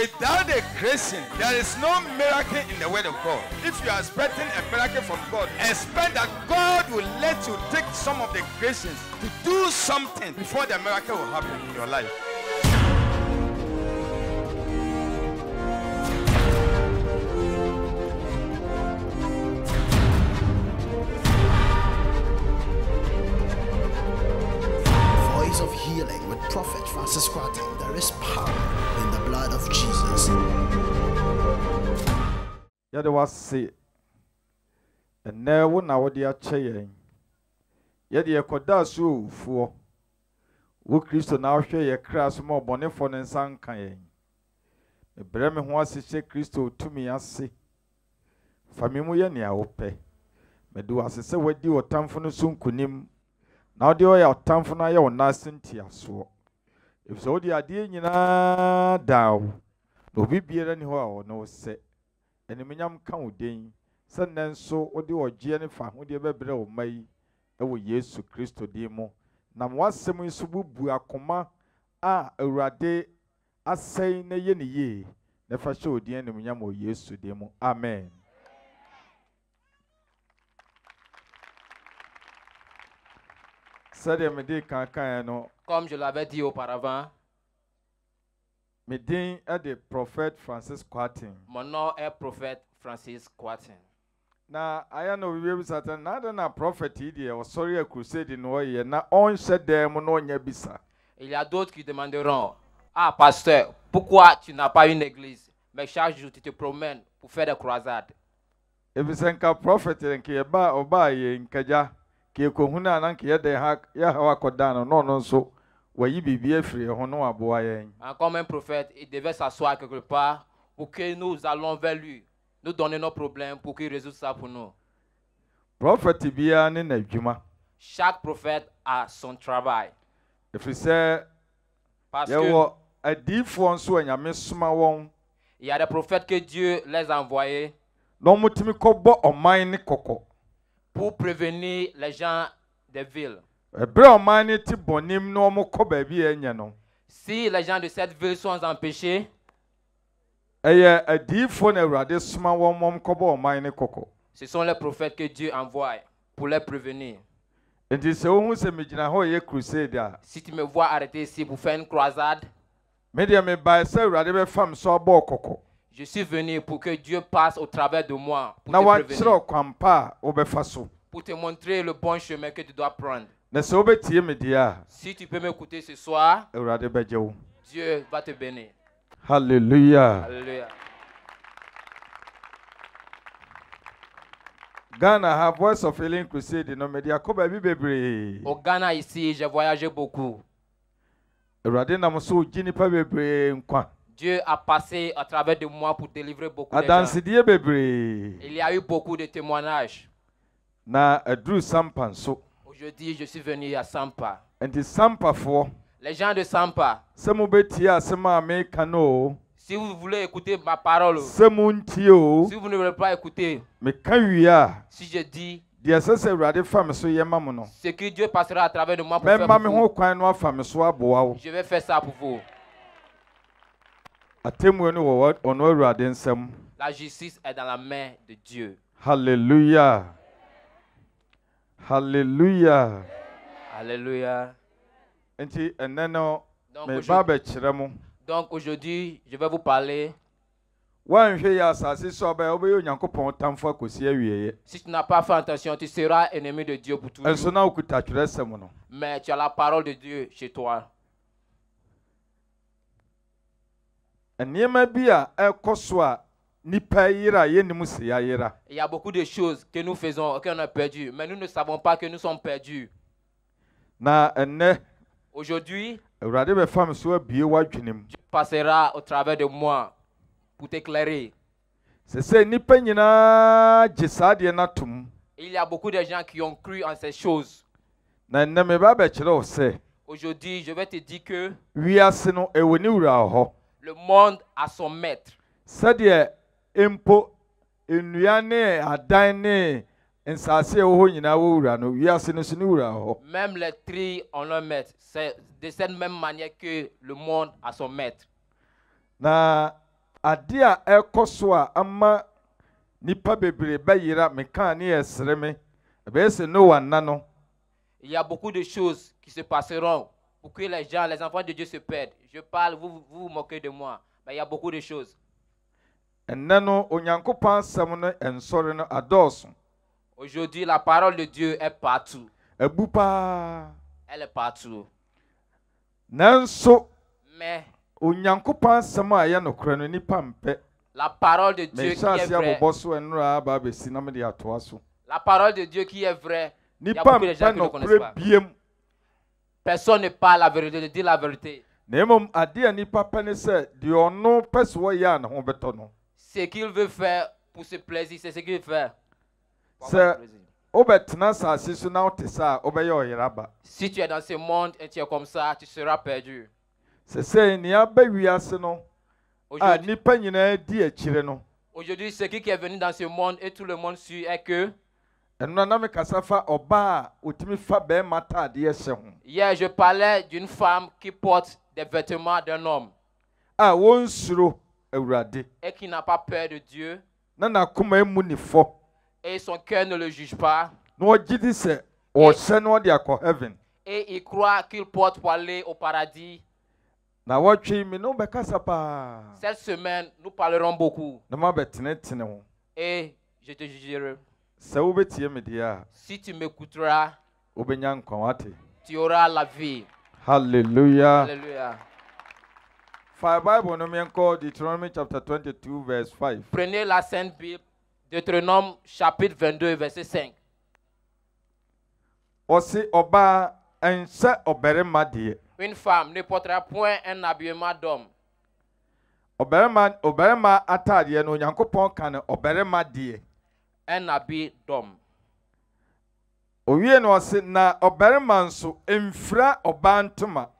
Without the gracing, there is no miracle in the word of God. If you are expecting a miracle from God, expect that God will let you take some of the graces to do something before the miracle will happen in your life. Voice of Healing with Prophet Francis Quatting. There is power yɛde wase ɛnɛ wo na wode akyɛ yɛn yɛde yɛkɔdaa so owufoɔ wo kristo na ahwɛ yɛ kra so ma ɔbɔnefoɔ ne nsa nka yɛn mebrɛ me ho ase hyɛ kristo tumi ase fa me mu yɛ nea wopɛ mede wo sɛ woadi ɔtamfo no so nkonim na wode ɔyɛ ɔtamfo no ayɛ wo nase ntiasoɔ ɛfisɛ wode adeɛ nyinaa daa wo na obi biara ni hɔ a ɔne wo sɛ animuonyam ka wo den sɛ nnɛ nso wode ɔgyeɛ ne fa hodeɛ bɛbrɛ wo ma yi ɛwɔ yesu kristo din mu na moasɛm nso bubu akoma a awurade asɛe na yɛ ne yie na fa hyɛ odin animuonyam wɔ yesu din mu amen sɛdeɛ mede kankaeɛ no comme je l'avais dit auparavant Me din e de Prophet Francis Quartin. E na aya na obibi ebisa ta na ada na prophet yi deɛ ɔsɔre a crusade na ɔyɛ na ɔnhyɛ na bisa. Il y a d'autres qui demanderont Ah, pasteur, pourquoi tu n'as pas une église Mais chaque jour, tu nka prophet nke yɛba ɔbaa yɛ nkagya e a nke yɛ dan ha yɛ ha comme un prophète, il devait s'asseoir quelque part pour que nous allons vers lui, nous donner nos problèmes pour qu'il résout ça pour nous. Chaque prophète a son travail. il y a des prophètes que Dieu les a envoyés pour prévenir les gens des villes. Si les gens de cette ville sont empêchés, ce sont les prophètes que Dieu envoie pour les prévenir. Si tu me vois arrêter ici pour faire une croisade, je suis venu pour que Dieu passe au travers de moi pour te, pour te montrer le bon chemin que tu dois prendre. Si tu peux m'écouter ce soir, Dieu va te bénir. Alléluia. Alléluia. Ghana, ha Voice of Healing Crusade, no media koba bibebre. Au oh, Ghana ici, j'ai voyagé beaucoup. Ewurade na mso jini pa bebre nkwa. Dieu a passé à travers de moi pour délivrer beaucoup de gens. Il y a eu beaucoup de témoignages. Na adru sampan so. Aujourd'hui, je suis venu à Sampa. Sampa, Sampafoɔ. Les gens de Sampa. Se mo bɛ tie asɛm a no Si vous voulez écouter ma parole. Se mo ntie o. Si vous ne voulez pas écouter. Meka wie a. Si je dis. Dieu ɛsɛ sɛ Awurade fa me so yɛ ma mo no. Ce que Dieu passera à travers de moi pour faire. Mɛma me ho kwan no afa me so aboa wo. Je vais faire ça pour vous. Atemmuo no wo ɔno Awurade nsam. La justice est dans la main de Dieu. Hallelujah. Hallelujah. Alléluia. Donc, aujourd'hui, je vais vous parler. Si tu n'as pas fait attention, tu seras ennemi de Dieu pour toujours. Mais tu as la parole de Dieu chez toi. Il y a beaucoup de choses que nous faisons, qu'on a perdues, mais nous ne savons pas que nous sommes perdus. Aujourd'hui, Dieu passera au travers de moi pour t'éclairer. Il y a beaucoup de gens qui ont cru en ces choses. Aujourd'hui, je vais te dire que le monde a son maître même les tri ont leur maître c'est de cette même manière que le monde a son maître. na ama nipa il y a beaucoup de choses qui se passeront pour que les gens les enfants de Dieu se perdent je parle vous vous, moquez de moi mais il y a beaucoup de choses ɛnɛ no onyankopɔn no ɛnsɔre no adɔɔso Aujourd'hui, la parole de Dieu est partout. ɛbu paa Elle est partout. nanso Mais onyankopɔn asɛm a ɛyɛ nokorɛ no nnipa mpɛ la parole de Dieu qui mehyɛ est ase vraie, abobɔ so ɛnora aba abɛsi na mede atoa so la parole de Dieu qui est vraie, Nipa mpɛ qui biem personne ne parle la vérité, de dire la vérité. na mmom adeɛ a nnipa pɛ ne sɛ deɛ ɔno pɛ sɛ wɔyɛ a ne ho bɛtɔ no ce qu'il veut faire pour se plaisir, c'est ce qu'il veut faire. si tu es dans ce monde et tu es comme ça, tu seras perdu. Aujourd'hui, ce qui est venu dans ce monde et tout le monde suit est que. Ben Hier, je parlais d'une femme qui porte des vêtements d'un homme. Ah, et qui n'a pas peur de Dieu et son cœur ne le juge pas et, il croit qu'il porte pour aller au paradis. Cette semaine, nous parlerons beaucoup. Et je te jugerai. Si tu m'écouteras, tu auras la vie. Hallelujah. Alléluia. Prenez la Sainte Bible, Deutéronome chapitre 22, verset 5. Aussi oba die. Une femme ne portera point un habillement d'homme. kan die. Un habit d'homme. owie na ɔse na ɔbarima nso mfira ɔbaa ntoma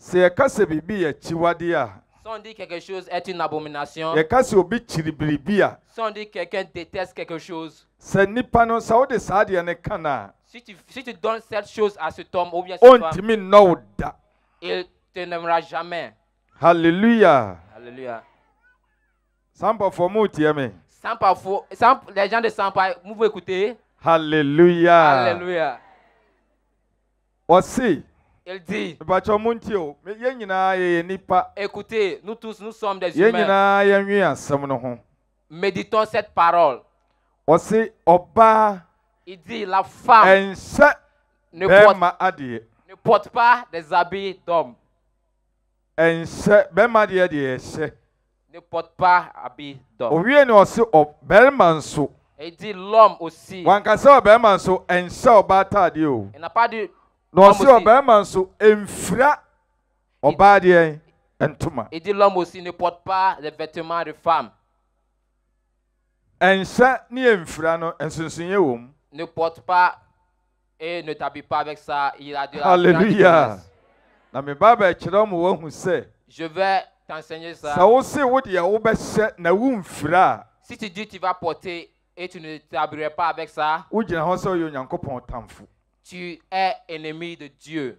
sɛ yɛka sɛ biribi yɛ kyiwadeɛ a quelque chose est une abomination, yɛka sɛ obi kyiri biribi a si quelqu'un déteste quelque chose, sɛ nnipa no sɛ wode saa adeɛ no ka no si tu, si tu donnes cette chose à ce homme ou bien cette femme, ɔntumi nnɔ wo da il te n'aimera jamais. Alléluia. Alléluia. saa mpɔfoɔ motie me Sans parfois, sans, les gens de Sampa, vous pouvez écouter. Alléluia. Alléluia. ɔse il dit Écoutez, nous tous, nous sommes des humains. Méditons cette parole. Il dit La femme ne porte, ne porte pas des habits d'homme. Ne porte pas habits d'homme. Il dit L'homme aussi. Il n'a pas dit na ɔsi ɔbɛrima nso mfira ɔbaa deɛ ntoma. Ìdí l'homme aussi ne porte pas les vêtements de femme. Ɛnhyɛ ne mfira no nsonsonyɛ wɔ mu. Ne porte pas et ne t'habille pas avec ça. Il a de la Alléluia. Na me ba bɛkyerɛ mu wɔn ho sɛ. Je vais t'enseigner ça. Ça aussi, wosi wo deɛ wobɛhyɛ na wo mfira. Si tu dis tu vas porter et tu ne t'habillerais pas avec ça. Wogyina hɔ sɛ oyɛ onyankopɔn tamfo tu es ennemi de Dieu.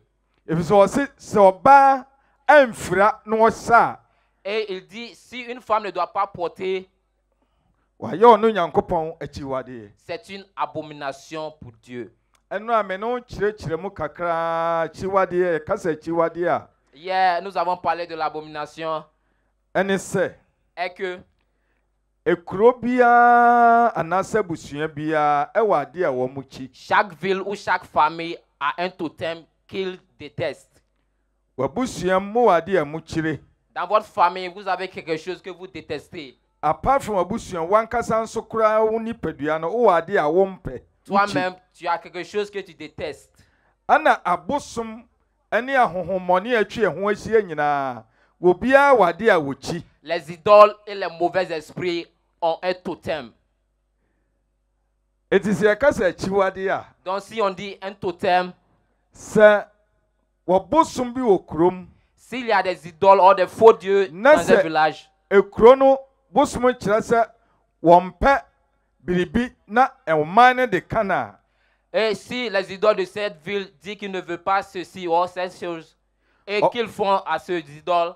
Et il dit, si une femme ne doit pas porter, c'est une abomination pour Dieu. Hier, eh, ah. nous avons parlé de l'abomination. Et que ekuro biara anaasɛ busua biara ɛwɔ adeɛ a wɔn akyi. chaque ville ou chaque famille a un totem qu'il déteste. wabusua mu wɔ adeɛ a mo kyerɛ. dans votre famille vous avez quelque chose que vous détestez. apart from wabusua wankasa nso koraa wo nipadua no wowɔ adeɛ a wompɛ. toi-même tu as quelque chose que tu détestes. ɛna abosom ne ahonhommɔne atwi ɛho ahyia nyinaa. Les idoles et les mauvais esprits ont un totem. Donc si on dit un totem, s'il y a des idoles ou des faux dieux dans un village, et si les idoles de cette ville disent qu'ils ne veulent pas ceci ou cette chose, et qu'ils font à ces idoles,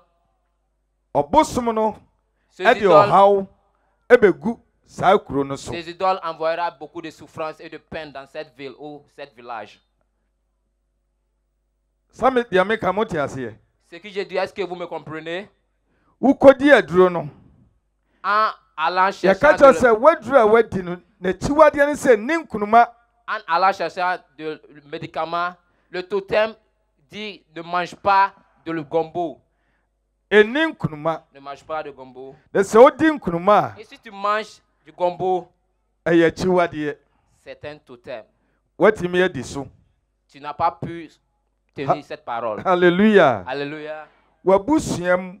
ɔbosom no ɛde ebegu saa kuro no so. Ces idoles envoyera beaucoup de souffrance et de peine dans cette ville ou oh, cette village. Ça me dit ameka mo ti ase ye. Ce que je dis, est-ce que vous me comprenez? Wukodi aduro no. En allant chercher. Yɛka kyerɛ sɛ a wadi no n'akyiwadeɛ ne sɛ ne nkunuma. En allant chercher de médicaments, le totem dit ne mange pas de le gombo. ɛni nkunuma. ne mange pas de gombo. na sɛ wodi nkunuma a. et si tu manges du gombo. ɛyɛ e akyiwadeɛ. c'est un totem. watumi adi so. tu n'as pas pu tenir cette parole. hallelujah. hallelujah. wabusuam.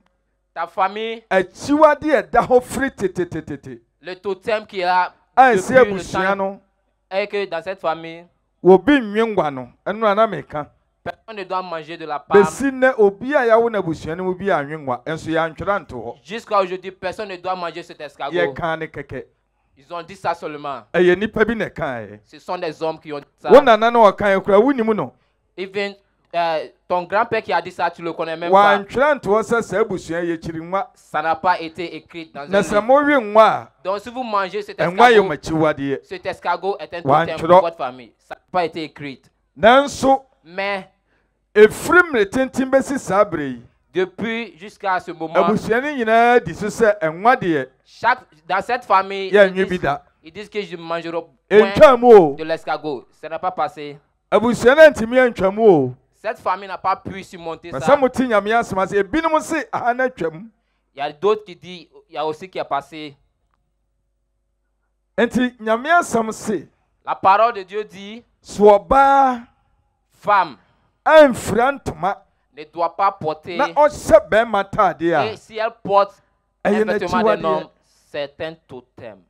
ta famille. akyiwadeɛ e da hɔ firi tetetete. le totem qui est là. a ɛsi abusua no. est que dans cette famille. obi nwi ngwa no ɛnu e anamika. Personne ne doit manger de la pâte. Jusqu'à aujourd'hui, personne ne doit manger cet escargot. Ils ont dit ça seulement. Eh. Ce sont des hommes qui ont dit ça. Eh, Even eh, ton grand-père qui a dit ça, tu le connais même pas. Ça n'a pas été écrit Donc si vous mangez cet escargot, cet escargot est un totem pour votre famille. Ça n'a pas été écrit. Mais depuis jusqu'à ce moment, chaque, dans cette famille, ils disent, que je mangerai point de l'escargot. Ça n'a pas passé. Cette famille n'a pas pu surmonter ça. Il y a d'autres qui disent, il y a aussi qui a passé. La parole de Dieu dit, Sois femme. ɛnfira ntoma ne doit pas porter na ɔhyɛ bɛrima ataade a si elle porte effectivement des noms certains totems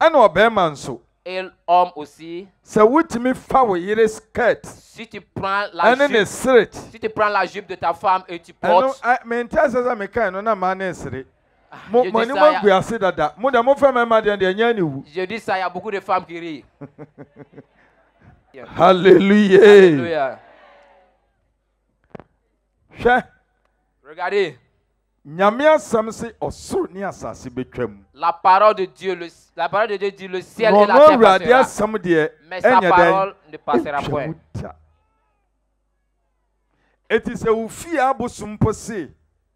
ɛna ɔbɛrima nso et homme aussi sɛ wotumi fa wo yere skirt si tu prends la ɛne ne sirit si tu prends la jupe de ta femme et tu portes ɛno menta sɛ sɛ meka ɛno na maa ne nsere ah, mo mo ni mo gbe ase dada mo de mo fɛ mɛ ma deɛ deɛ nyɛ ni wu. je dis ça y a beaucoup de femmes qui rient. hallelujah. hallelujah. regardez la parole de Dieu, la parole de Dieu dit le ciel non, et la terre passera, mais sa parole ne passera point.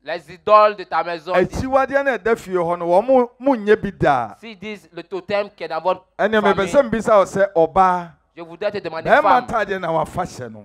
Les idoles de ta maison. Si disent le totem qui est dans votre famille, je voudrais te demander femme,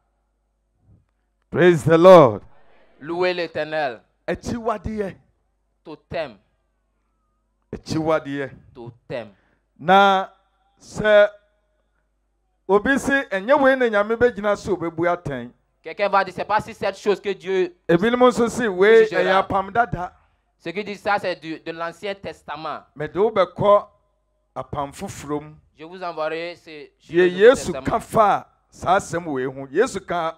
Praise the Lord. Louez l'éternel. Et Echiwadie. Totem. Echiwadie. Totem. Na c'est. obi si enye wei na nyame begyina so obebu atɛn. Quelqu'un va dire c'est pas si cette chose que Dieu. Et Ebinom nso si wei ɛyɛ apam dada. Ce qui dit ça c'est de, l'Ancien Testament. Mais de wobɛkɔ apam foforom. Je vous enverrai ce. Yɛ Yesu ka fa saa asɛm wei ho Yesu ka.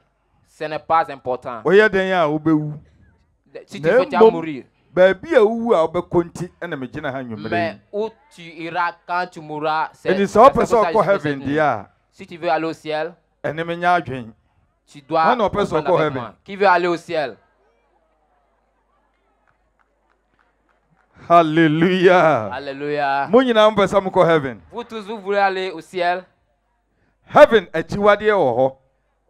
ce n'est pas important. oyɛ den a wobɛwu. si tu veux t'en mourir. baabi a wowu a wobɛkɔ nti ɛna megyina ha nwummerɛ mais où tu iras quand tu mourras c'est ɛnti sɛ wopɛ sɛ ɔkɔ heaven deɛ si tu veux aller au ciel ɛne menya adwen tu dois ɛna ɔpɛ sɛ ɔkɔ heaven qui veut aller au ciel Hallelujah. Hallelujah. Mo nyinaa mo pɛ sɛ mokɔ heaven. Vous tous vous voulez aller au ciel. Heaven akyiwadeɛ e wɔ hɔ.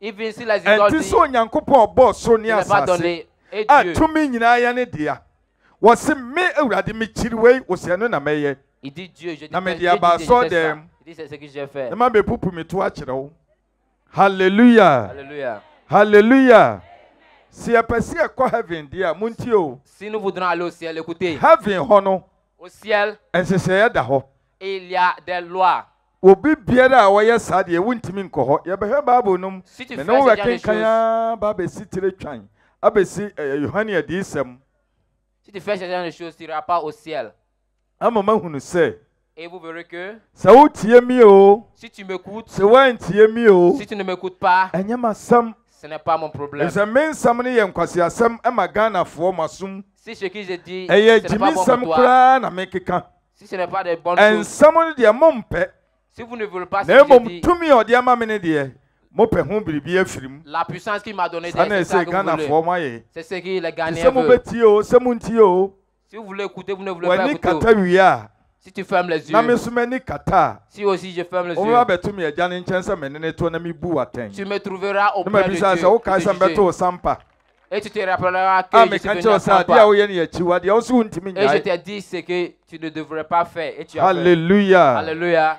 even still as he got the. ẹnti so nyankopɔn ɔbɔ ɔsoro ní asase a tumi nyinaa yɛ ne dea wɔsi mi ewurade mi kyiri wei osi ɛnu na mɛyɛ na mɛ di aba asɔ dɛm na ma bɛ pupu mi to akyerɛ wo hallelujah hallelujah si ɛpɛ si ɛkɔ heaven di a mun ti o. sinu vudu na ale o ciel écoutez. heaven hɔ no. o ciel. ɛnsesɛɛ da hɔ. il y a des lois obi biara a wɔyɛ saa deɛ wuntumi nkɔ hɔ yɛbɛhwɛ baabu nom mene wo bɛkenkan aa ba abɛsi tire twan abɛsi eh, eh, yohane adiisɛm ama mahunu sɛ Et vous verrez que sɛ wotie mi o si tu m'écoutes sɛ woantie mi o si tu ne m'écoutes pas ɛnyɛ masɛm ce n'est pas mon problème ɛsɛ me nsɛm no yɛ nkwaseasɛm ma ghanafoɔ masom si ce que je dis ɛyɛ gyimisɛm koraa na mekeka si ce n'est pas de bonnes choses ɛnsɛm no deɛ mompɛ Si vous ne voulez pas ce que je dis, la puissance qu'il m'a donnée, c'est ça que vous voulez. Eh. C'est ce qui les gagné. veulent. Oh, oh. Si vous voulez écouter, vous ne voulez pas écouter. Si tu fermes les yeux, si aussi je ferme les yeux, tu me trouveras oh, au auprès de Dieu. Et tu te rappelleras que ah, je suis venu à pas. Et je t'ai dit ce que tu ne devrais pas faire. Et tu Alléluia. Alléluia.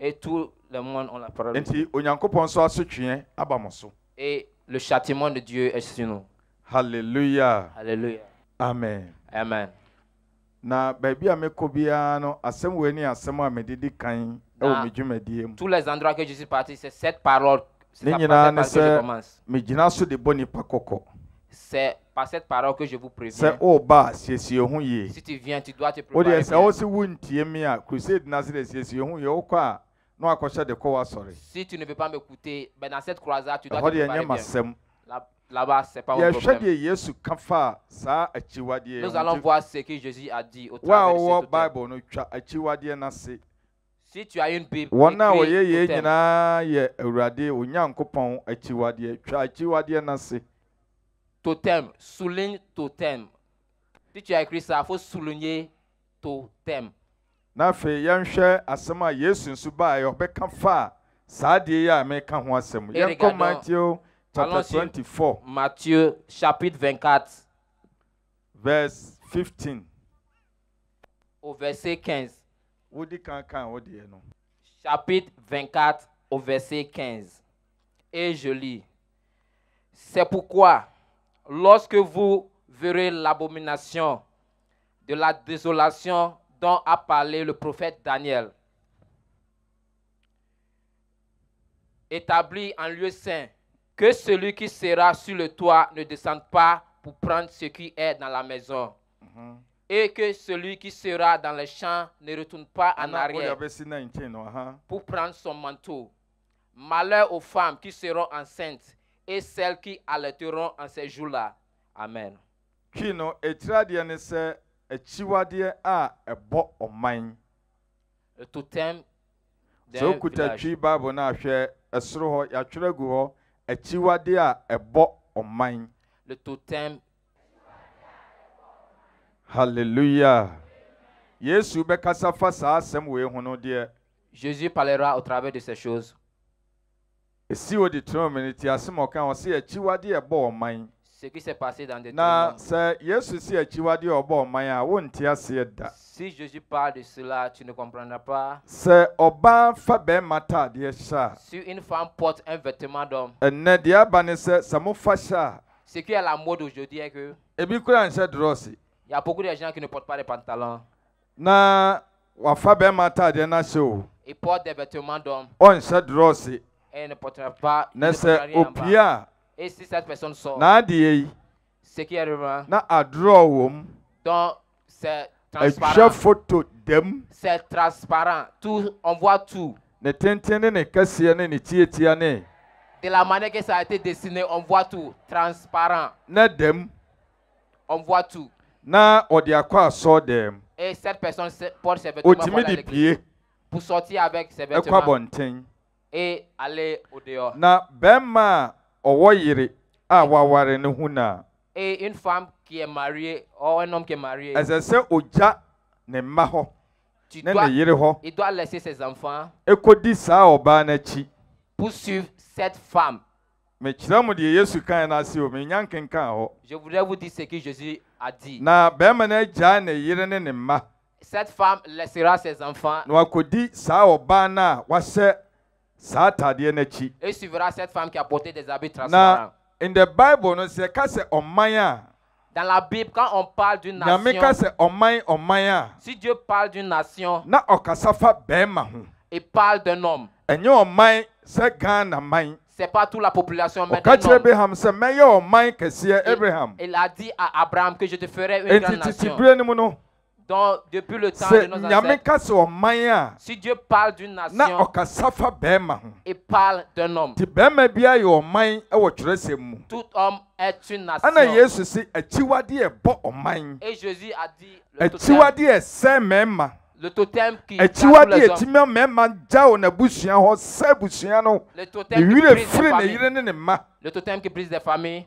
Et tout le monde, on la parole. Et le châtiment de Dieu est sur nous. Hallelujah. Hallelujah. Amen. Amen. Na baby a mekɔ biara no asɛm wɔ asem asɛm a medidi kan wɔ me mu. Tous les endroits que je suis parti, c'est cette parole. Ne nyinaa ne sɛ megyina so de boni pakoko. C'est par cette parole que je vous préviens. Sɛ si siesie ho ye. Si tu viens, tu dois te préparer. O c'est sɛ ɔsi wo ntie mi a crusade se de siesie ho ye ɔkɔ kwa si tu ne veux pas m'écouter, ben dans cette croisade, tu dois te bien. Là-bas, c'est pas un problème. Nous allons voir ce que Jésus a dit au de si tu as une Bible, totem, souligne totem. Si tu as écrit ça, il faut souligner totem na afei yɛnhwɛ asɛm a yesu nso baeɛ ɔbɛka fa a saa deɛ yi a meka ho asɛm yɛnkɔ matthew chapter 24 matthew chapitre 24 verse 15 au verset 15 wodi kan kan wodeɛ no chapitre 24 au verset 15 et je lis c'est pourquoi lorsque vous verrez l'abomination de la désolation dont a parlé le prophète Daniel. Établi en lieu saint, que celui qui sera sur le toit ne descende pas pour prendre ce qui est dans la maison. Mm-hmm. Et que celui qui sera dans les champs ne retourne pas en arrière pour prendre son manteau. Malheur aux femmes qui seront enceintes et celles qui allaiteront en ces jours-là. Amen. akyiwadeɛ a ɛbɔ ɔman. to tɛm sɛ wokuta twi bible no ahwɛ ɛsoro hɔ yɛatwerɛ gu hɔ akyiwadeɛ a ɛbɔ ɔman le totem hallelujah yesu bɛkasa fa saa asɛm wei ho no deɛ jésus parlera au travers de ces choses ɛsi wɔ de trɔmene ti asɛm a ɔka hɔ sɛ akyiwadeɛ ɛbɔ ɔman Ce qui s'est passé dans des Na sɛ Yesu si akyiwadeɛ a ɔbɔ ɔman a wonte aseɛ da. Si Jésus parle de cela, tu ne comprendras pas. Sɛ ɔbaa fa bɛrima taadeɛ hyɛ a. Si une femme porte un vêtement d'homme. Ɛnɛ deɛ aba ne sɛ sɛ mofa hyɛ Ce qui est la mode aujourd'hui est que. Ebi koraa nhyɛ drɔsi. Il y a beaucoup de gens qui ne portent pas de pantalons. Na wafa bɛrima taadeɛ na hyɛ o. Il porte des vêtements d'homme. Ɔnhyɛ drɔsi. Et ne portera pas. Ne sɛ opia. Et si cette personne sort, Nadie. die, na adraw, donc c'est transparent. Et photo dem, c'est transparent. Tout, on voit tout. Ne tentez ne casser ne ne tirer De la manière que ça a été dessiné, on voit tout. Transparent. Na dem, on voit tout. Na odiakwa sort dem. Et cette personne porte ses vêtements pour, pour sortir avec ses vêtements. Et aller au dehors. Na bema ɔwɔ yere a waware ne huna e Et une femme qui est mariée, ou un homme qui est marié, ɛsɛ sɛ ogya ne mma hɔ tu ne dois, ne yere hɔ il doit laisser ses enfants ekodi saa ɔbaa n'akyi. Poursuivre cette femme. me mo deɛ yesu kan na si o menya nkenkan ho Je voudrais vous dire ce que Jésus a dit. na be no ja ne yere ne ne mma. Cette femme laissera ses enfants. no kodi saa oba na wase saa atadeɛ n'akyi. Et suivra cette femme qui a porté des habits transparents. Na in the Bible non sɛ ka sɛ ɔman a. Dans la Bible, quand on parle d'une nation, Nyame ka c'est ɔman ɔman a. Si Dieu parle d'une nation. Na ɔkasa fa bɛrima ho. parle d'un homme. Ɛnyɛ ɔman sɛ Ghana man. c'est pas toute la population maintenant. Il, il a dit à Abraham que je te ferai une grande nation. Donc, depuis le temps de nos ancêtres, si Dieu parle d'une nation et parle d'un homme, e tout homme est une nation. E e et Jésus a dit le totem. Le totem qui le totem qui brise des familles.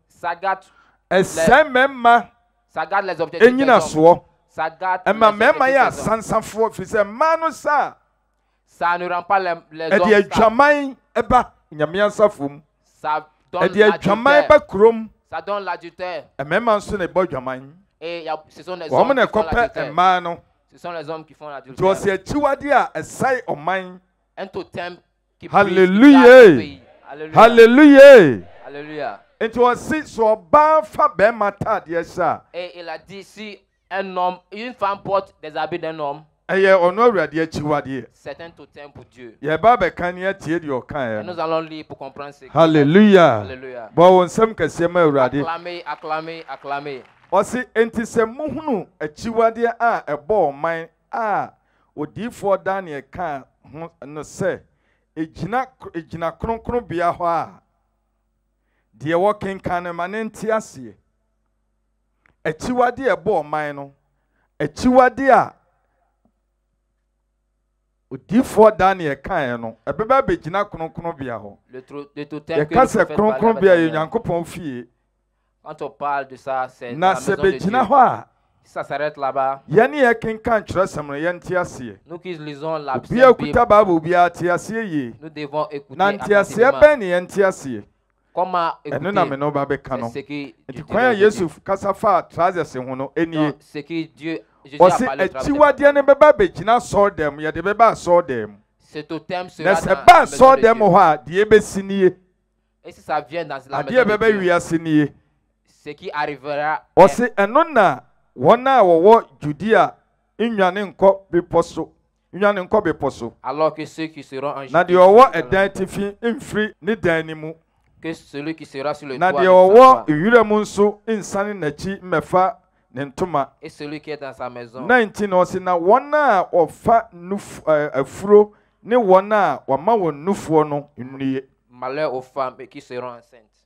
sagat ɛsɛn mɛma sagat lɛ zɔbɔtɛ enyina soɔ sagat ɛma mɛma yɛ asansanfoɔ fisɛ mmaa no sa sanurampa lɛ lɛ zɔn ɛdi e adwaman ɛba nyamea nsafo mu ɛdi e adwaman ba kurom sadɔn lajutɛ ɛmɛma e nso na ɛbɔ adwaman wɔn na ɛkɔpɛ mmaa no nti ɔsi akyiwade a ɛsae ɔman hallelujah hallelujah nti wɔsi so ɔbaa fa bɛrima taadeɛ hyɛ a. ɛ eh, eladi eh, si ɛnɔm infant pot dɛsabi dɛnɔm. ɛyɛ ɔno awurade akyiwadeɛ. certain to ten po dieu. yɛba bɛka ne atie deɛ ɔka yɛ. ɛnu zan lɔn li pour comprendre ce. hallelujah hallelujah. bɔ wɔn nsɛm kɛseɛ ma awurade. acclamé acclamé acclamé. ɔsi nti sɛ muhunu akyiwadeɛ a ɛbɔ ɔman a odiifoɔ daniel kan ho no sɛ egyina egyina kronkronbea hɔ a deɛ wɔkenkan no ma ne nte aseɛ akyiwadeɛ ɛbɔ ɔman no akyiwadeɛ a odiifoɔ daniel kaeɛ no ɛbɛbɛ abɛgyina kronkronbea hɔ yɛka sɛ kronkronbea yɛ onyankopɔn fie na sɛ bɛgyina hɔ a ça s'arrête là-bas. Yẹn ni yẹn kankan kyerɛsɛm no yɛn aseɛ. Nous qui lisons la Bible. obiara ti aseɛ yie. Nous devons écouter attentivement. Na nti aseɛ bɛn ni yɛn aseɛ kɔma ekute ɛnu na mi n'oba bɛ kan no nti kwan yɛ yesu kasa fa trousers ho no enie ɔsi akyiwadeɛ ne bɛba abɛgyina sɔɔ dɛm yɛde bɛba asɔɔ dɛm na sɛ ba asɔɔ dɛm hɔ a deɛ bɛsi nie adeɛ bɛbɛ wiase nie ɔsi ɛnu na wɔn a wɔwɔ judea nnwane nkɔ bepɔ so nnwane nkɔ bepɔ so na deɛ ɔwɔ ɛdan tifi mfiri ne dan ni mu que celui qui sera sur le na toit deɛ ɔwɔ ewura et celui qui est dans sa maison nineteen na ɔsi na wɔn a nuf ɛɛ ne wɔn a wɔma wɔn nufoɔ malheur aux femmes qui seront enceintes.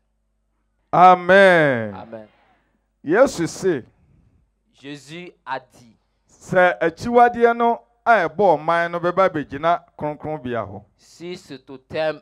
amen. amen. yesu se. jésus a dit. sɛ akyiwadeɛ no a ɛbɔ ɔman no bɛba abɛgyina kronkronbea hɔ. si ce totem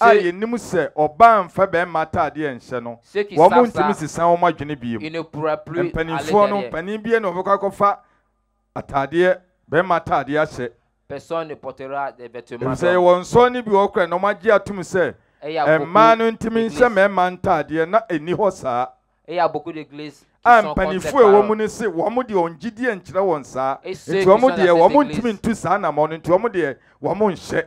a yɛnim sɛ ɔbaa mfa bɛrima ataadeɛ nhyɛ no wɔn mo ntumi sisan wɔn adwene bie mu mpanimfoɔ no mpanin bie na ɔbɛkɔ akɔfa ataadeɛ bɛrima ataadeɛ ahyɛ sɛ yɛwɔ nsɔn no bi wɔ kora na wɔagye atom sɛ mmaa no ntumi nhyɛ mmarima ntaadeɛ na ɛni hɔ saa a mpanimfoɔ ɛwɔ mu no se wɔn deɛ wɔn gyidie nkyerɛ wɔn saa nti wɔn deɛ wɔn ntumi ntu saa nam ɔno nti wɔn deɛ wɔn nhyɛ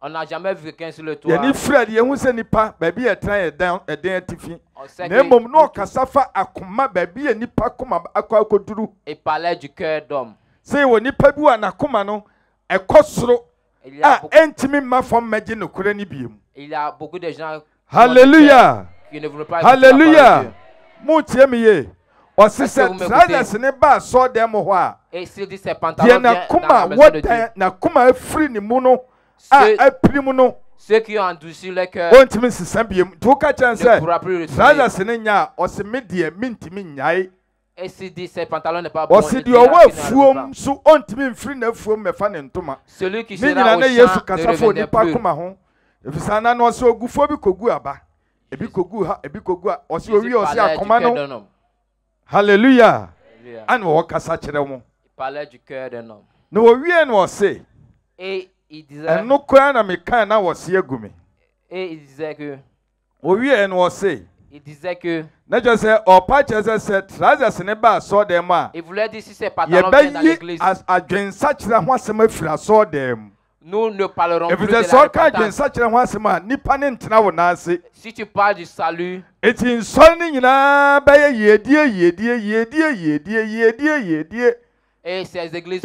On n'a jamais vu quelqu'un sur le toit. yɛni fira de yɛhu sɛ nipa baabi yɛ tena yɛ dan ɛdan atifi. na mmom na ɔkasa fa akoma baabi yɛ nipa koma akɔ akɔduru. Il parlait du cœur d'homme. sɛ wɔ nipa bi wa n'akoma no ɛkɔ soro a ɛntumi ah, mma fam ne nokorɛ ni biem. Il y a beaucoup de gens. hallelujah hallelujah mu tie mi yie ɔsi sɛ trousers ne ba asɔɔdan mu hɔ a deɛ n'akoma wɔdan n'akoma afiri ne mu no a apirim no ceux qui ont endurci le cœur. Ontimi sisan bie mu. Tu ka kyɛn sɛ. Trousers ne nya ɔsi mi deɛ mi ntimi nyae. Esi di sɛ pantalon ne pas bon. Ɔsi di ɔwɔ efuom so ontimi nfiri na efuom mɛfa ne ntoma. Celui qui sera au champ ne revenait plus. Ne nyina ne Yesu kasa fo nipa kuma ho. Efisɛ anan ɔsi ogufuo bi kogu aba. Ebi kogu ha ebi kogu a ɔsi owi ɔsi akoma no. Hallelujah. Ana wɔkasa kyerɛ wɔn. Palais du cœur d'un homme. Na owie na ɔsi. Et il disait, il disait que, no aussi. il disait que, il voulait dire si c'est pantalon vient dans l'église, nous ne parlerons plus de la Si tu parles du salut, est et églises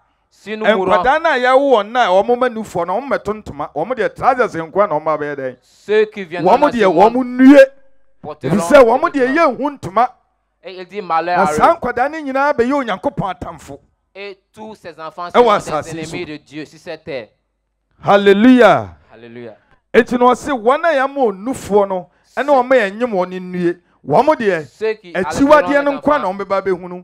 sinu wura eh, nkwadaa na yɛ wɔ na wɔn mɛ nufoɔ na wɔn mɛ tontoma wɔn deɛ trousers nkoa na wɔn abɛyɛ dɛ wɔn deɛ wɔn nue efisɛ wɔn deɛ yɛ nhu ntoma e, e na saa nkwadaa ne nyinaa bɛyɛ onyankopɔn atamfo ɛwɔ e asase so hallelujah hallelujah eti na ɔsi wɔn a yɛn mɔ nufoɔ no ɛna wɔn mɛ yɛn nyim wɔn nue wɔn deɛ akyiwadeɛ no nkoa na wɔn bɛba abɛhunu.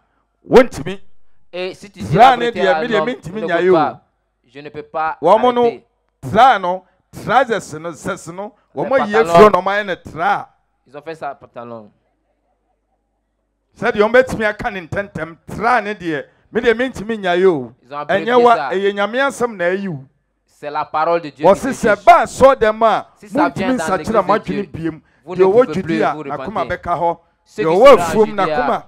wontumi. et si tu dis la vérité à l'homme tu ne peux pas je ne peux pas wɔn no tra no trousers no sɛs no wɔn ayi efuro na wɔn ayɛ ne tra. ils ont fait ça pantalon. sɛdeɛ wɔn bɛtumi aka ne ntɛntɛm tra ne deɛ mi deɛ mi ntumi nya yi o ɛnyɛ wa ɛyɛ nyame asɛm na ɛyi o. c'est la parole de Dieu. wɔsi sɛ baa sɔ dɛm a mo ntumi nsakyera mo adwene biem deɛ ɔwɔ judea na kuma bɛka hɔ deɛ ɔwɔ efuom na kuma.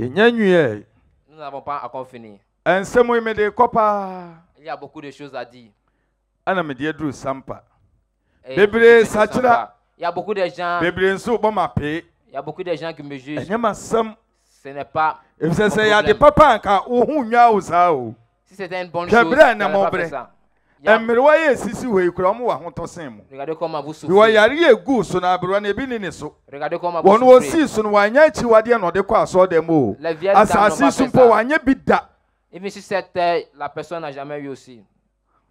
Eh. Nous n'avons pas encore fini. Il y a beaucoup de choses à dire. il y a beaucoup de gens. Il y a beaucoup de gens qui me jugent. Ce n'est pas. Hein, si c'était une bonne chose, je pas ɛmmerewa yɛ esisi wɔ ekura ɔmo wɔ ahotɔsen mu wɔ yare egu so na abro na ebi ne ne so wɔn wosi so no wɔanya wade na de kwa so mu o Asasi so mpo wɔanya bi da. Even si cette la personne n'a jamais eu aussi.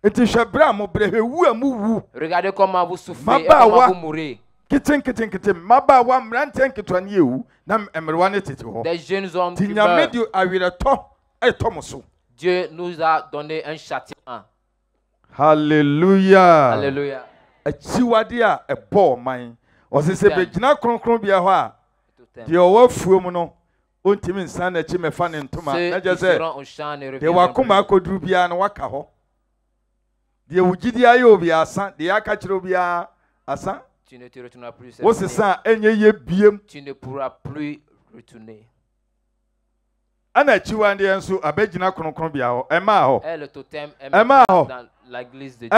Eti hwɛ chebra mo bere hwɛ wu a e wu. Regardez comment vous souffrez et comment vous mourrez. Kitin kitin kitin mmabaawa mran nketewa ne ewu na mmerewa ne tete hɔ. Des jeunes hommes qui meurent. Ti nyame to e to mo so. Dieu nous a donné un châtiment. hallelujah hallelujah akyiwade a ɛbɔ ɔman ɔsɛ sɛ bɛgyina kronkron bea hɔ a deɛ ɔwɔ afuom no ɔntumi nsa n'akyi mɛfa ne ntoma na gye sɛ deɛ wakoma akɔduru biara no waka hɔ deɛ wogyidi ayɛ obi asa deɛ aka kyerɛ obiara asa wosesa a ɛnyɛ biem ɛna akyiwadeɛ nso abɛgyina kronkron bea hɔ ɛmaa hɔ ɛmaa hɔ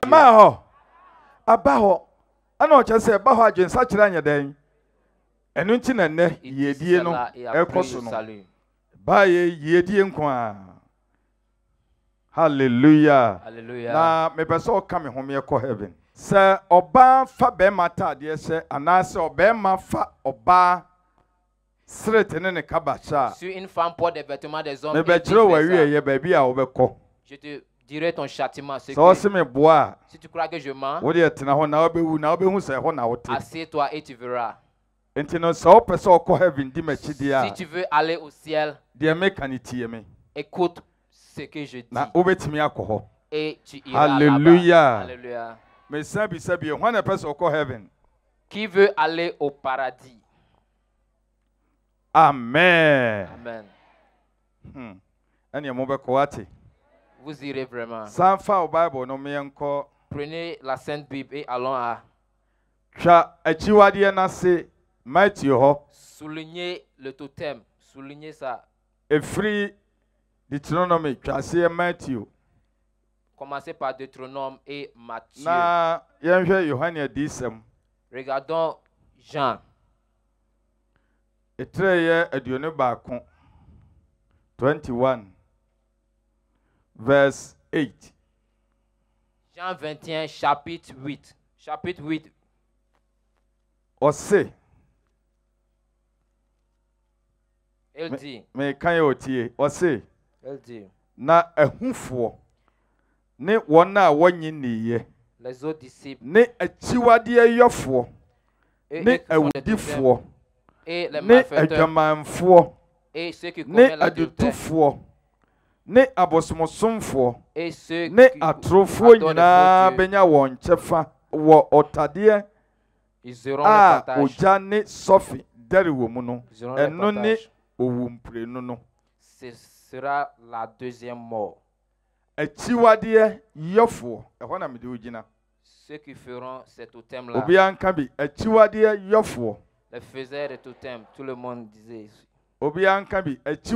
ɛmaa hɔ aba hɔ ɛna ɔkyerɛ sɛ ɛba hɔ adwensakyerɛ anyɛ dɛn ɛno nti na nnɛ yiedie no ɛkɔ so no baayɛ yiedie nko a hallelujah na mepɛ sɛ ɔka me homeɛ kɔ heaven sɛ ɔbaa fa bɛrima ataadeɛ hyɛ anaasɛ ɔbɛrima fa ɔbaa serete ne ne kaba hyɛ ah. a mebɛkyerɛ wɔ awieɛ baabi a wobɛkɔ dirai ton châtiment. si tu crois que je mens, assieds-toi et tu verras. Ah. Si tu veux aller au ciel, écoute ce que je dis. Et tu iras Alléluia. Alléluia. Qui veut aller au paradis? Amen. Amen. Hmm. Vous irez vraiment. San faire au Bible no encore. Prenez la Sainte Bible et allons à. Twa akyiwadeɛ n'ase Matthew Matthieu. Soulignez le totem. Soulignez ça. Et Deuteronomy twa aseɛ Matthew. Commencez par Deutéronome et Matthieu. Na yɛnhwɛ dit ça. Regardons Jean. et yɛ aduonu baako. 21. verse 8. Jean 21, chapitre 8. Chapitre 8. Ó sè. Ele di. Mèka yẹ òtie. Ó sè. Ele di. Na ẹ̀húnfọ̀ ne wɔn a wɔnyi nìyɛ. Les autres disciples. Ne akyiwadeɛ yɔfoɔ. Ne awudifoɔ. Ne adwamanfoɔ. Ne adutufoɔ. Ne abossemo e son fou, ne atrofou ni na benya wanchefa, wota dire, ah ojane Sophie, deroumou non, non non, ce sera la deuxième mort. Et tu vas dire yofo, qu'on a mis du gina. Ceux qui feront cet autel là. Obi Ankabi, et tu vas dire yofo. Les tout le monde disait. Obi Ankabi, et tu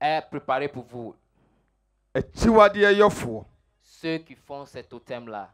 est préparé pour vous. akyiwadeɛ yɛfoɔ Ceux qui font cet totems-là.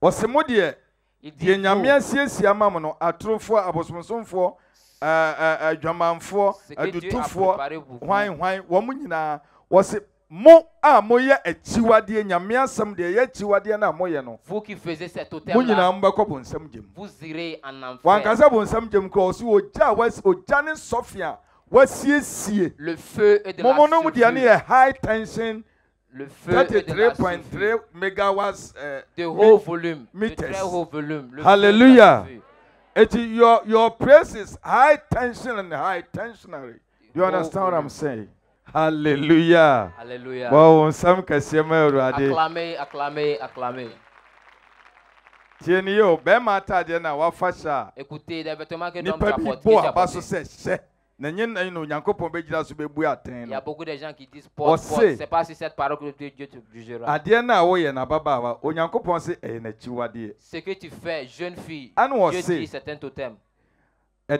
wɔse mo deɛ Il dit, deɛ nyame vous, asiesie ama mo no atorofoɔ abosomsomfoɔ ɛɛ, ɛɛ, ɛɛ, adwamanfoɔ ce que Dieu a adutofoɔ préparé pour vous, hwanhwan wɔn mo nyinaa wɔse mo a moyɛ nyame asɛm deɛ ɛyɛ akyiwadeɛ no a moyɛ no vous qui faisiez cet mo totems-là, nyinaa mobɛkɔ bonsam gyam vous irez en enfer. wankasa bonsam gyam ko si oja a wɔasi- ne Sofia. What's le feu est de momo no mu deɛ no high tension le feu 33.3 megawatts uh, de haut volume de très haut volume hallelujah your your praise is high tension and high tensionary you understand what i'm saying hallelujah hallelujah wɔn nsɛm kɛseɛ ma awurade acclamé acclamé acclamé tie ni yio bɛrima ataadeɛ na wafa hyɛ a nipa bi bo aba so Il y a beaucoup de gens qui disent porte, porte. Ce pas si cette parole que Dieu te jugera. Ce que tu fais, jeune fille, Dieu dit c'est un totem. Eh,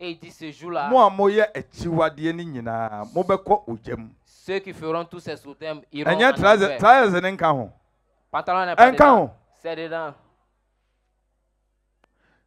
Et il dit ce jour-là, eh, ceux qui feront tous ces totems iront en enfer. Pantalon n'est eh, pas dedans. C'est dedans.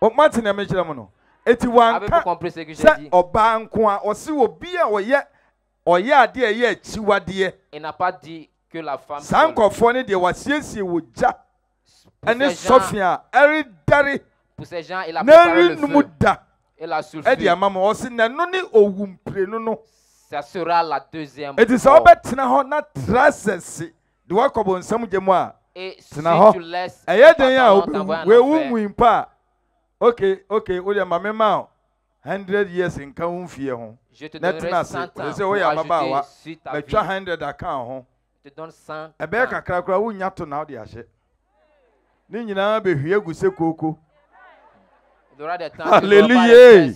m'a mati na mekyerɛ mu no eti wanka sɛ ɔbaa nko a ɔsi obi a ɔyɛ ɔyɛ adeɛ ɛyɛ akyiwadeɛ saa nkɔfoɔ no deɛ wasiesie wɔ gya ɛne sɔfi a ɛredare n'arinum da ɛde ama ma ɔsi n'ano ne owu mprenu no eti sɛ ɔbɛtena hɔ na trasɛsi de wakɔ bɔ nsɛm gye mu a tena hɔ ɛyɛ den a obɛwu wewu nwin pa a. Okay, okay. o de maame ma hundred years nka ho mfie ho na tena ase o sɛ woyɛ ababaawa matwa hundred aka ho ɛbɛyɛ kakra koraa wonya to na wode ahyɛ ne nyinaa bɛhwie agu koko. kooko aleluye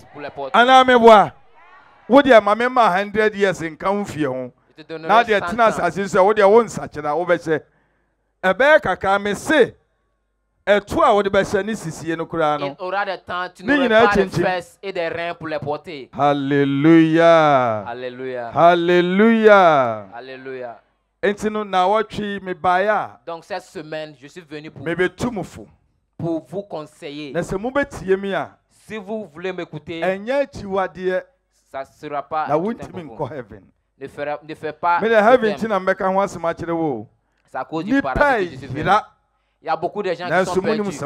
anaa meboa wodeɛ maame ma hundred years nka ho mfie ho na deɛ tena asase sɛ wodeɛ wo nsakyena wobɛhyɛ ɛbɛyɛ kakra me se Et toi, wɔde bɛhyɛ ne sisie no koraa no Il aura le temps, tu n'auras Nina pas les Chinchim. fesses et des reins pour les porter. halleluya Alléluia. halleluya Alléluia. nti no nawɔtwe me a Donc cette semaine, je suis venu pour, mebɛtu mo fo pour vous conseiller. na sɛ mobɛtie me a Si vous voulez m'écouter, ɛnyɛ akyiwadeɛ ça ne sera pas na un wontumi temps pour nkɔ vous. heaven Ne, fera- ne fais pas. Mais de heaven nti thème. na mɛka ho asɛm akyerɛ wo o. C'est à cause du paradis que je suis nnipa il y a beaucoup de gens qui sont perdus.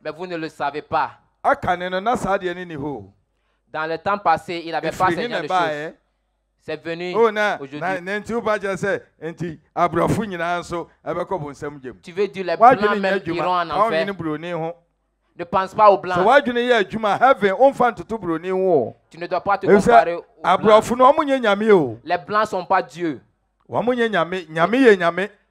Mais vous ne le savez pas. Dans le temps passé, il n'avait pas ce choses. Eh? C'est venu oh, aujourd'hui. Tu veux dire les blancs même iront en enfer. Ne pense pas aux blancs. Tu ne dois pas te comparer aux blancs. Les blancs ne sont pas Dieu.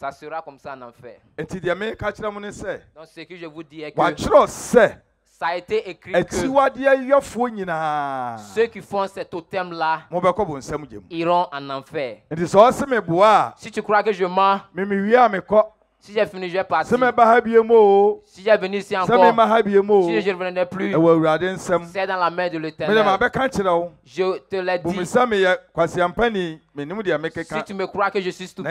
Ça sera comme ça en enfer. Donc ce que je vous dis est que ça a été écrit que ceux qui font cet totems-là iront en enfer. Oh, si tu crois que je mens, si j'ai fini, je vais partir. Si j'ai venu ici encore, si je ne revenais plus, c'est dans la main de l'éternel. Je te l'ai dit. Euh, ah, si tu me crois que je suis stupide,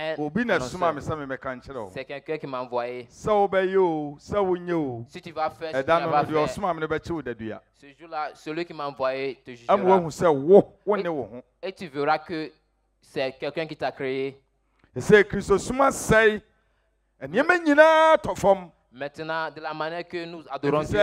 Eh, c'est quelqu'un qui m'a envoyé. Si tu vas faire ce jour-là, celui qui m'a envoyé te jugera. Et, tu verras que c'est quelqu'un qui t'a créé. C'est Maintenant, de la manière que nous adorons Dieu,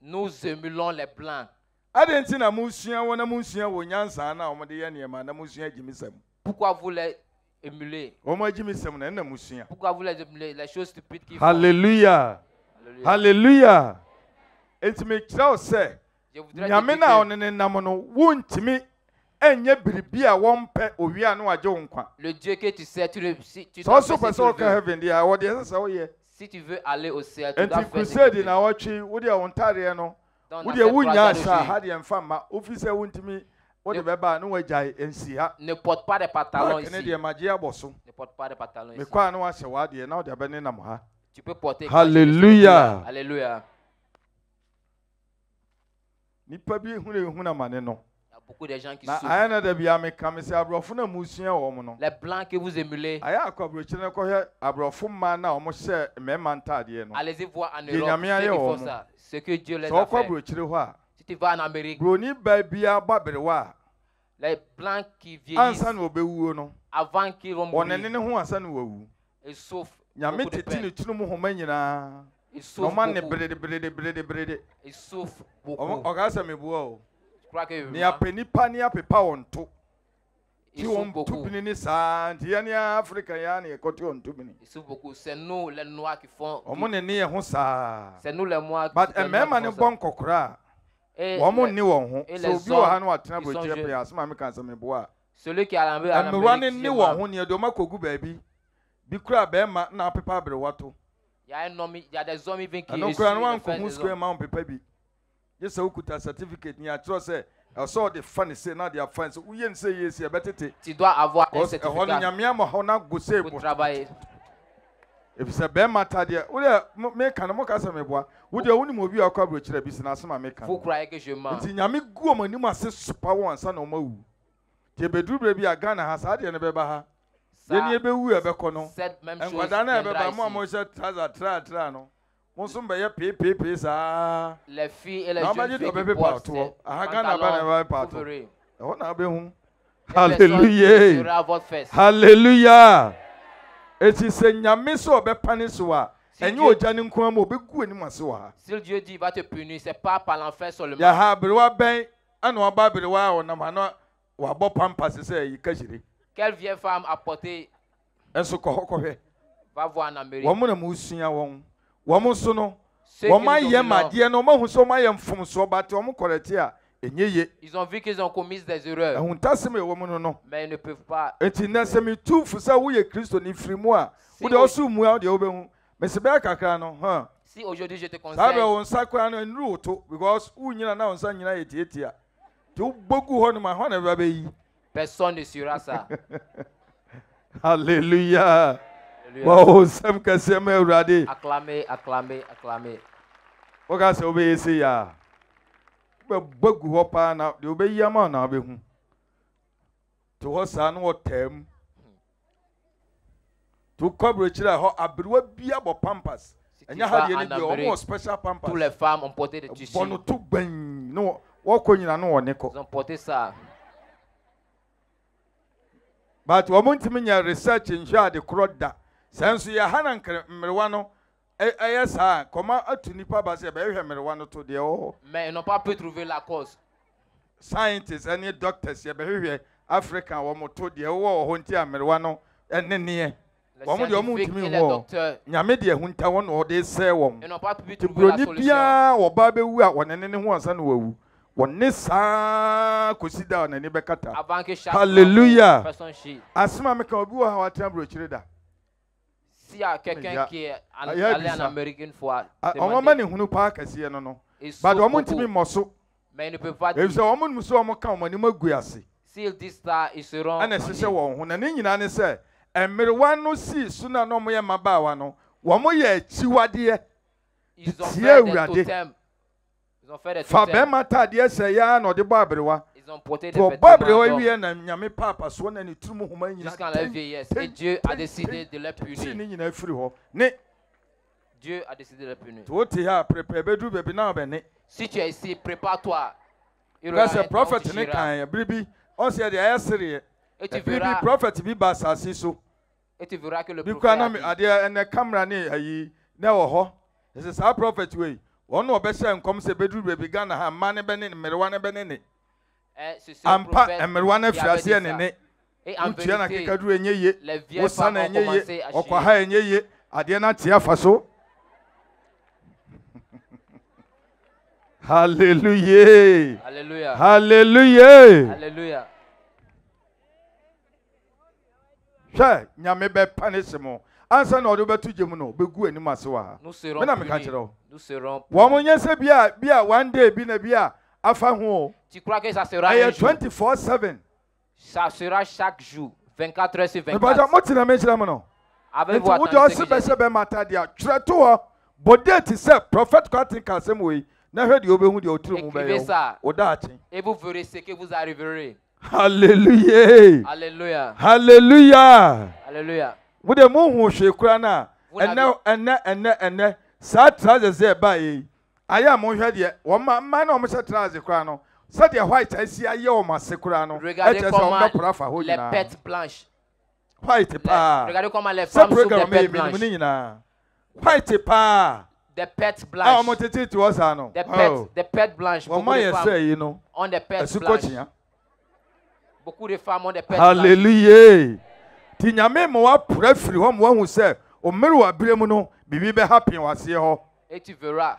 nous émulons les blancs. adɛn nti na musua wɔ na musua wɔ nyansa na wɔn de yɛ nneɛma na musua gyimisɛm. pourquoi vous les émulez. wɔn agyimisɛm na ɛna musua. pourquoi vous les émulez les choses stupides qui. hallelujah hallelujah eti mi kyerɛ o sɛ nyame na ɔne ne nam no wontumi ɛnyɛ biribi a wɔmpɛ owia no wagye wo nkwa. le dieu que tu sais tu le si tu. so pɛ sɛ ɔka heaven deɛ wɔde ɛsɛ sɛ ɔyɛ. si tu veux aller au ciel tu dois faire. nti crusade na wɔtwi wodi a wɔn ntaadeɛ no wodeɛ wonyaa saa ha deɛ mfa mma wofiri sɛ wontumi wode bɛba a ne woagyae nsia ne deɛ magye abɔ so mekɔa ne woahyɛ w'adeɛ na wode abɛne nam ha e halleluya nnipa bi hunu ehunu amane no gens qui Les blancs que vous émulez, allez-y voir en Europe Ce que Dieu les a fait. Si tu vas en Amérique, les blancs qui avant qu'ils ne ils souffrent Ils souffrent Ils E nea pɛ nipa ne apepa wɔn to ti wɔn tubini ni saa nti yɛn ni afirika yɛn ni ɛkɔ ti wɔn tubini. esu boku sɛnu lɛ nu akifɔn. ɔmu ni ni yɛ e ho saa. sɛnu lɛ mu akifɔn. but e mmarima ni bɔ nkɔkora wɔn ni wɔn ho so obi wɔ ha no atena bɔtɔ yɛ pɛ mi kan sɛ mi bo a. sole alambe alambe. mmerwa ni ni wɔn ho nea dɔm akɔgu ni wa yɛ sɛ wokuta certificate ni akyerɛ sɛ ɛsɛ ɔde fa ne se na de afa ne se woyɛ ne se yie si ɛbɛtete ɛhɔ no nyamea ma hɔ na go se mo efisɛ bɛrima ta deɛ wodeɛ meka no moka sɛ meboa wodeɛ wonim obi a ɔkɔ aburokyerɛ bi si naasɛm a meka nti nyame gu ɔm anim ase sopa wɔ ansa na ɔma wu nti ɛbɛduru berɛ bi a ghana ha saa deɛ no bɛba ha yɛni ɛbɛwu ɛbɛkɔ no nkwadaa no ɛbɛba mo a mohyɛ trasa tratra no mo nso bɛyɛ peepee saa na ɔmɛgye deɛ ɔbɛpepa atoɔ aha ghana ba na ɛbɛpepa ato ɛhɔ na abɛhu hallelujah hallelujah eti sɛ nyame sɛ ɔbɛpane so a ɛnyɛ ogya ne nko ama ɔbɛgu anim ase wɔ ha yɛha aberewa bɛn ana ɔba aberewa a ɔnam ha na wabɔ pampa se sɛ yi kahyire ɛnso kɔ hɔ kɔhwɛ wɔn mu na mo sua wɔn wɔn so no wɔn ayɛ madeɛ no wɔn ahu sɛ wɔn ayɛ mfomsoɔ bate wɔn kɔrɛte a ɛnyɛ ye. ils ont vu qu'ils ont commis des erreurs. ɛhuntasɛm ɛwɔ mu no no. mais ils ne peuvent pas. eti nasɛmi tu fusa woyɛ kristo ni firi mu a wode ɔso mu a wode ɔbɛhu mesi bɛyɛ kakra no hàn. si aujourd'hui je te conseille. saa bɛ wɔn nsa koraa no enuru because wunyina na wɔn nsa nyina yɛ tietia tí o gbógun hɔ nom a hɔn na ɛbɛba yi. personne ne sera ça. hallelujah ma wo nsɛm kɛseɛ ma awurade acclamé acclamé acclamé woka sɛ wobɛyɛ se yɛ a wobɛbɔ gu hɔ paa na deɛ wobɛyi ama na wobɛhu te hɔ saa na wɔtaa mu to kɔ aburokyire a hɔ aberewa bi abɔ pampas ɛnyɛ ha deɛ no deɛ ɔmo wɔ special pampas bɔ no to gbɛn na wɔkɔ nyina no wɔ ne kɔ but wɔn ntumi nyɛ research nhwɛ ade korɔ da saa nso yɛ ha na mmerewa no ɛyɛ saa kɔma atu nipa ba sɛ bɛyɛ mmerewa no to deɛ ɔwɔ. mais ils n'ont pas pu trouver la cause. scientists ɛne doctors yɛ bɛhwehwɛ africa wɔn to deɛ ɛwɔ hɔ nti a mmerewa no ɛne neɛ wɔn deɛ wɔn ntumi wɔ nyame deɛ hunta wɔn na ɔde sɛ wɔn buroni biara ɔbaa bɛwu a wɔn nane ne ho ansa na wawu wɔn ne saa kosi da wɔn ani bɛkata hallelujah asoma mi ka obi wɔ ha wɔatena burokyire da si a quelqu'un qui est allé en Amérique une fois. Ɔmo ma ne hunu paa kɛseɛ no no. But ɔmo ntumi mɔ so. Mais il ne peut pas dire. Efisɛ ɔmo numu so ɔmo ka ɔmo anim agu ase. S'il dit ça, ils seront. Ɛna ɛhyehyɛ wɔn ho na ne nyinaa ne sɛ mmerewa no si so na na ɔmo yɛ mmabaawa no wɔn yɛ akyiwadeɛ. Ils ont fait des totems. Fa bɛrima ataadeɛ sɛ yaa na ɔde bɔ aberewa. emporté des vêtements jusqu'à leur vieillesse. Et Dieu a décidé de les punir. Dieu a décidé de les punir. Si tu es ici, prépare-toi. Parce que prophète ne prophète qui on sait de yesere. Et tu un prophète bi ba so. Et tu verras que le prophète. a camera ne na wo C'est ça, is un prophet we One a say nkom y a un gana, ha man Eh, ampa mmerewa no afiri aseɛ ne ne eh, wotua no akekaduro ɛnyɛ ye wosa no ɛnyɛ ye ɔkwaha ɛnyɛ ye adeɛ no ate afa so hallelujah hallelujah hallelujah hwɛ nyame bɛpa ne se mo ansa na ɔde bɛto gye mu no bɛgu anim ase wɔ ha mena meka kyerɛ wo wɔn nyɛ sɛ bi a one day bi na bi afa ho. Tu crois que ça sera un jour? 24 7. Ça sera chaque jour, 24 heures sur 24. Mais moi tu n'as même pas non. Avec vous attendez. Tu dois se be matter dia. Twerɛ to hɔ. Bode ti sɛ prophet kwatin ka sɛm wei. Na hwɛ deɛ obɛhu deɛ ɔtiri mu bɛyɛ. Ɔda akye. Et vous verrez ce que vous arriverez. Hallelujah. Hallelujah. Hallelujah. Hallelujah. Wode mo hu hwe kura na. Ɛnɛ ɛnɛ ɛnɛ ɛnɛ saa trousers yɛ ba yi ayé a mo hwɛ deɛ wɔn mma mma na wɔn hyɛ traazi kora no sɛdeɛ white asi ayɛ wɔn ase kora no ɛkyɛ sɛ wɔn bɛpora fa hɔ nyinaa white paa sɛ program ɛyɛ minimu ne nyinaa white paa. Oh. The pet blanche. Ah, tete ti wọ́n sá no. The pet the pet blanche. Wọ́n mọ yẹn sẹ́ yìí no. On the pet blanche. Ẹ̀sùn kọ̀chìyàn. Bukú de farm on the pet Hallelujah. blanche. Hallelujah. Ti nyame mu wa pura firi hɔ mu wa hu sɛ omiri wa bire mu no bibi bɛ happen wa seɛ hɔ. Eti vera.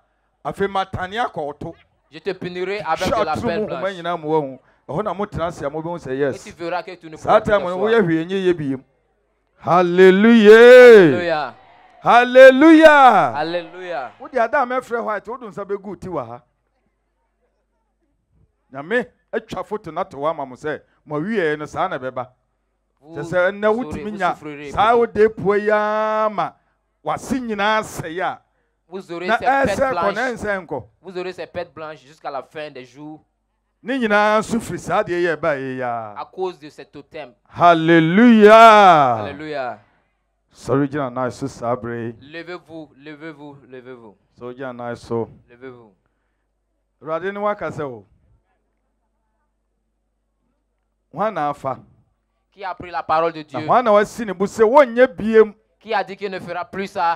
afei matane akɔ ɔto je te punirai nyinaa mu wɔn ɛhɔ na mo tena ase mo bɛ ho sɛ yes saa time no woyɛ hwee nye yie biem hallelujah hallelujah hallelujah wodi ada a mɛfrɛ hɔ a ɛte wodo nsa ti wɔ ha nyame atwa foto na to hɔ ama mo sɛ mo awieɛ no saa na ɛbɛba kyɛ sɛ ɛnɛ wotumi nya saa wode pua yi ama wase nyinaa sɛe a Vous aurez, ces pêtes blanches, vous aurez ces pêtes blanches jusqu'à la fin des jours. Bah, à cause de cet totem. Alléluia. Alléluia. Levez-vous, levez-vous, levez-vous. Levez-vous. Radin Wakaseo. Qui a pris la parole de Dieu? Qui a dit qu'il ne fera plus ça?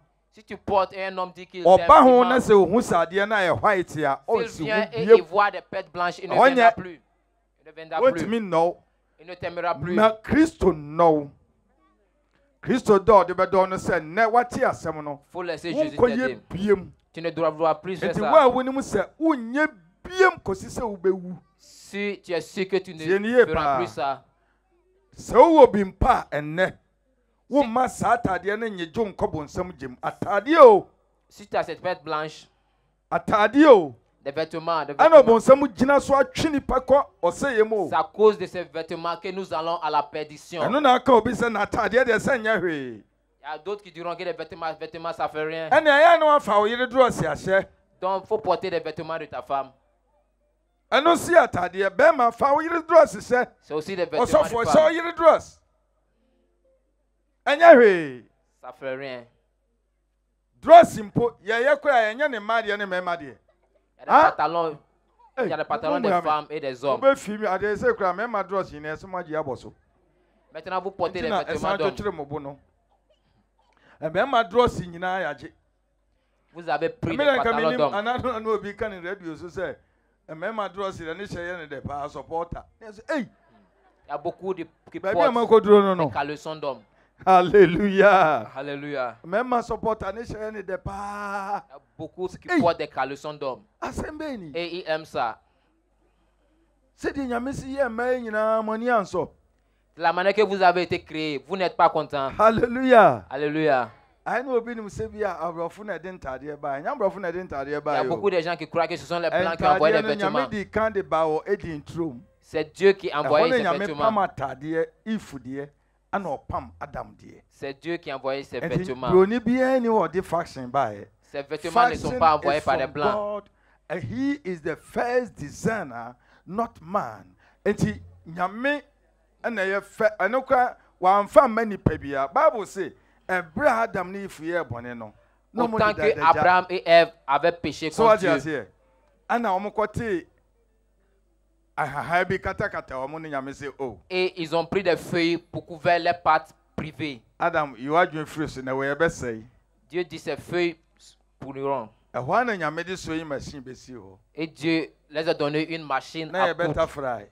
Si tu portes un homme dit qu'il ɔba ho na sɛ ohu sadeɛ no a yɛ white a ɔsi ho biemɔnyɛ wɔtumi nnɔw na kristo nnɔw kristo dɔ ɔde bɛdɔ no sɛ nnɛ wate asɛm no wonkɔyɛ biem nti wo a wonim sɛ wonyɛ biem kɔsi sɛ wobɛwu tiɛni yie paa sɛ wowɔ bi mpa a ɛnnɛ womma saa ataadeɛ ne nye gye nkɔbɔ nsɛm gyem o sister cette veste blanche ataadeɛ o des vêtements des vêtements ɛna ɔbɔnsɛm gyina so atwe nipa kɔ ɔsɛyɛ mu o cause de ces vêtement que nous allons à la perdition ɛno na aka obi sɛ na n'ataadeɛ deɛ sɛ nyɛ hwee il y a d'autres qui diront que les vêtements vêtements ça fait rien ɛna ɛyɛ no afa wo yere duro ɔsi ahyɛ donc faut porter les vêtements de ta femme ɛno si ataadeɛ bɛrima fa wo yere duro ɔsi hyɛ c'est aussi des vêtements ɔsɔfoɔ hyɛ wo yere duro ɔsi ɛnyɛ hwee safrɛreɛ eh. drɔsi mpo yɛyɛ kɔ yɛnyɛ ne mma deɛ ne mmarima deɛ pantalon yɛde pantalon de fam e eh, de zɔm wobɛfi eh, mi adeɛ sɛ kura mmarima drɔsi na ɛsɛ mo agye so mɛtena bo pɔte de mɛtɛma dɔm ɛsan twetwere mo bo no mmarima drɔsi nyinaa yɛagye vous avez pris des pantalons d'homme anadona na obi ka ne radio so sɛ mmarima drɔsi de ne hyɛ yɛ ne de paa Alléluia. Alléluia. Même en ne n'était pas. Beaucoup qui hey. portent des caleçons d'hommes. Et ils aiment ça. C'est de la manière que vous avez été créé, vous n'êtes pas content. Alléluia. Alléluia. Il y a oh. beaucoup de gens qui croient que ce sont les plans qui ont envoyé les vêtements. C'est Dieu qui a envoyé les vêtements. ana ɔpam adam deɛ. c'est dieu qui a envoyé ces vêtements. nti buroni biara ni wɔde faction baayɛ. ces vêtements ne sont pas envoyés par les blancs. God, and he is the first designer not man nti nyame ɛna ɛyɛ fɛ ɛno kora wɔamfa mma nipa bia bible say, ɛbrɛ a adam ne ifu yɛ bɔne no. autant que abraham et eve avaient péché contre dieu. so wɔde aseɛ ɛna wɔn kɔ tee. Et ils ont pris des feuilles pour couvrir les pattes privées. Adam, Dieu dit ces feuilles pourront. Et Dieu les a donné une machine à coudre.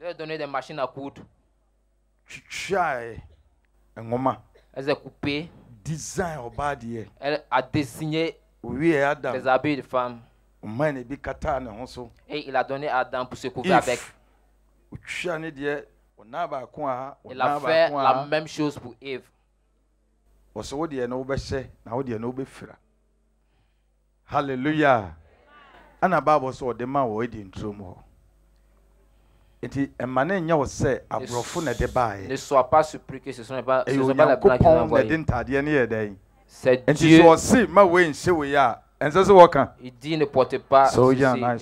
les a donné des machines à coudre. Eh, Elles ont coupé. Elle a dessiné les habits de femmes. Et il a donné à Adam pour se couvrir avec. Il a fait la même chose pour Eve. Hallelujah. ne sois pas surpris que ce ne soit pas la ɛnsɛ sɛ wɔka so wogyina